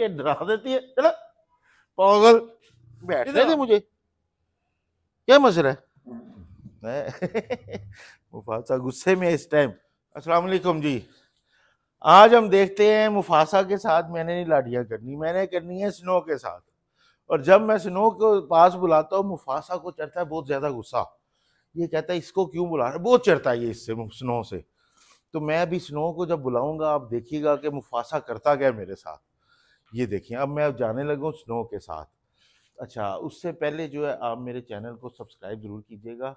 के डरा देती है चला पागल बैठने दे मुझे क्या मसला है मुफासा गुस्से में इस टाइम अस्सलाम वालेकुम जी आज हम देखते हैं मुफासा के साथ मैंने नहीं लाडियाँ करनी मैंने करनी है स्नो के साथ और जब मैं स्नो के पास बुलाता हूँ मुफासा को चढ़ता है बहुत ज़्यादा गुस्सा ये कहता है इसको क्यों बुला रहा है बहुत चढ़ता है ये इससे स्नो से तो मैं अभी स्नो को जब बुलाऊंगा आप देखिएगा कि मुफासा करता क्या मेरे साथ ये देखिए अब मैं अब जाने लगा हूँ स्नो के साथ अच्छा उससे पहले जो है आप मेरे चैनल को सब्सक्राइब ज़रूर कीजिएगा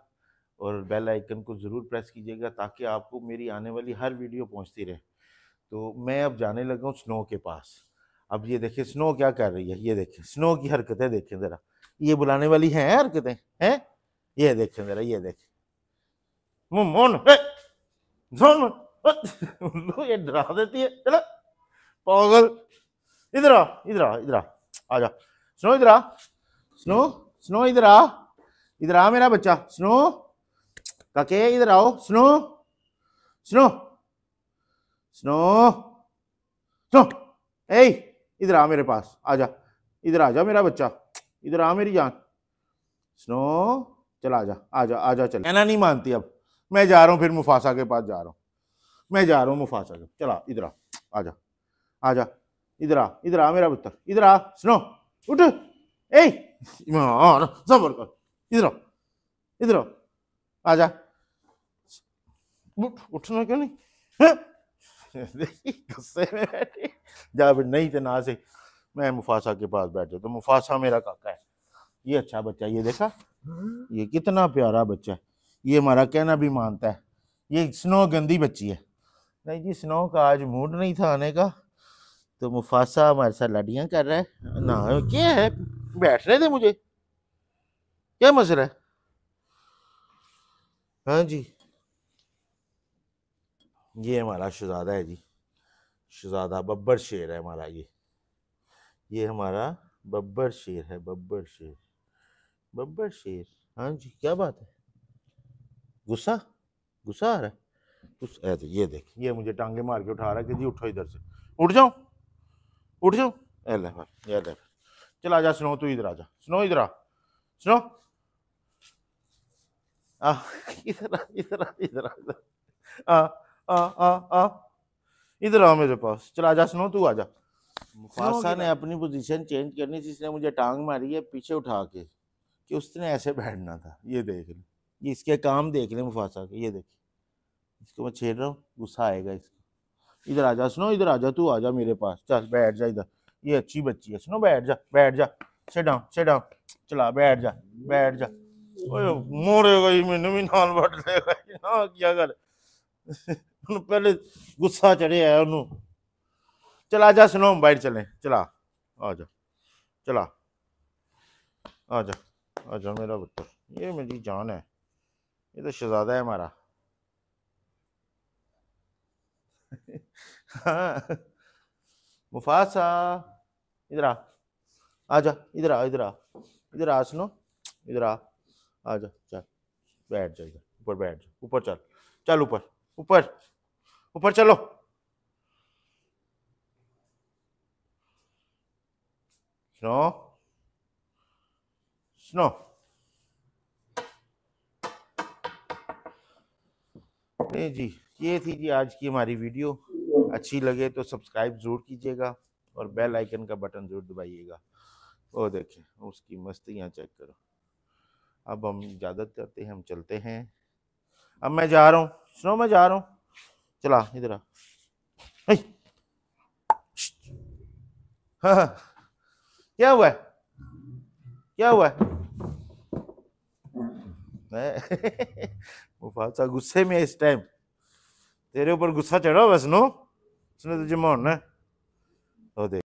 और बेल आइकन को ज़रूर प्रेस कीजिएगा ताकि आपको मेरी आने वाली हर वीडियो पहुंचती रहे तो मैं अब जाने लगा हूँ स्नो के पास अब ये देखिए स्नो क्या कर रही है ये देखिए स्नो की हरकतें देखें ज़रा ये बुलाने वाली हैं हरकतें हैं ये देखें ज़रा ये देखें मोन ये डरा देती है चलो पागल इधर आ इधर आ इधर आ आ जा स्नो इधर आ स्नो स्नो इधर आ इधर आ मेरा बच्चा स्नो काके इधर आओ स्नो स्नो स्नो स्नो ए इधर आ मेरे पास आ जा इधर आ जा मेरा बच्चा इधर आ मेरी जान स्नो चल आ जा आ जा आ जा चल कहना नहीं मानती अब मैं जा रहा हूँ फिर मुफासा के पास जा रहा हूँ मैं जा रहा हूँ मुफासा के चला इधर आ आ जा आ जा इधर आ इधर आ मेरा पुत्र इधर आ सुनो उठ ए सब इधर इधर आ जा उठ उठना क्यों नहीं गुस्से में बैठे जा फिर नहीं थे तो ना से मैं मुफासा के पास बैठ बैठे तो मुफासा मेरा काका है ये अच्छा बच्चा ये देखा ये कितना प्यारा बच्चा है ये हमारा कहना भी मानता है ये स्नो गंदी बच्ची है नहीं जी स्नो का आज मूड नहीं था आने का तो मुफासा हमारे साथ लड़ियाँ कर रहा है ना हाँ। क्या है बैठ रहे थे मुझे क्या मसला है हाँ जी ये हमारा शहजादा है जी शहजादा बब्बर शेर है हमारा ये ये हमारा बब्बर शेर है बब्बर शेर बब्बर शेर हाँ जी क्या बात है गुस्सा गुस्सा आ रहा है उस ये देख ये मुझे टांगे मार के उठा रहा है कि जी उठो इधर से उठ जाओ उठ जाओ ए ले ये ले चल आजा सुनो तू इधर आजा सुनो इधर आ सुनो आ इधर इधर इधर आ आ आ आ इधर आओ मेरे पास चल आजा सुनो तू आजा मुफासा ने अपनी पोजीशन चेंज करनी थी इसने मुझे टांग मारी है पीछे उठा के कि उसने ऐसे बैठना था ये देख लें ये इसके काम देख लें मुफासा के ये देख इसको मैं छेड़ रहा हूँ गुस्सा आएगा इसको इधर आ जा सुनो इधर आ जा तू आ जा मेरे पास चल बैठ जा इधर ये अच्छी बच्ची है सुनो बैठ जा बैठ जा सिट डाउन चला बैठ जा बैठ जा ओए मोरे गई मैंने भी नाल बट ਲੈ ਗਈ ਨਾ ਕੀ ਕਰ ਉਹਨੂੰ ਪਹਿਲੇ ਗੁੱਸਾ ਚੜਿਆ ਉਹਨੂੰ ਚਲਾ ਜਾ ਸੁਣੋ ਬਾਹਰ ਚਲੇ ਚਲਾ चला ਜਾ ਚਲਾ आ जा आ जा मेरा पुत्र ये मेरी जान है ये तो शहजादा है हमारा हाँ। मुफासा इधर आ आजा इधर आ इधर आ इधर आ सुनो इधर आ आजा चल बैठ जा इधर ऊपर बैठ जा ऊपर चल चल ऊपर ऊपर ऊपर चलो स्नो स्नो जी ये थी जी आज की हमारी वीडियो अच्छी लगे तो सब्सक्राइब ज़रूर कीजिएगा और बेल आइकन का बटन ज़रूर दबाइएगा वो देखें उसकी मस्तियाँ चेक करो अब हम इजाज़त करते हैं हम चलते हैं अब मैं जा रहा हूँ सुनो मैं जा रहा हूँ चला इधर आ हाँ, हाँ। क्या हुआ क्या हुआ मुफासा गुस्से में इस टाइम तेरे ऊपर गुस्सा चढ़ा वैष्णो उसने तुझे मारना है तो देख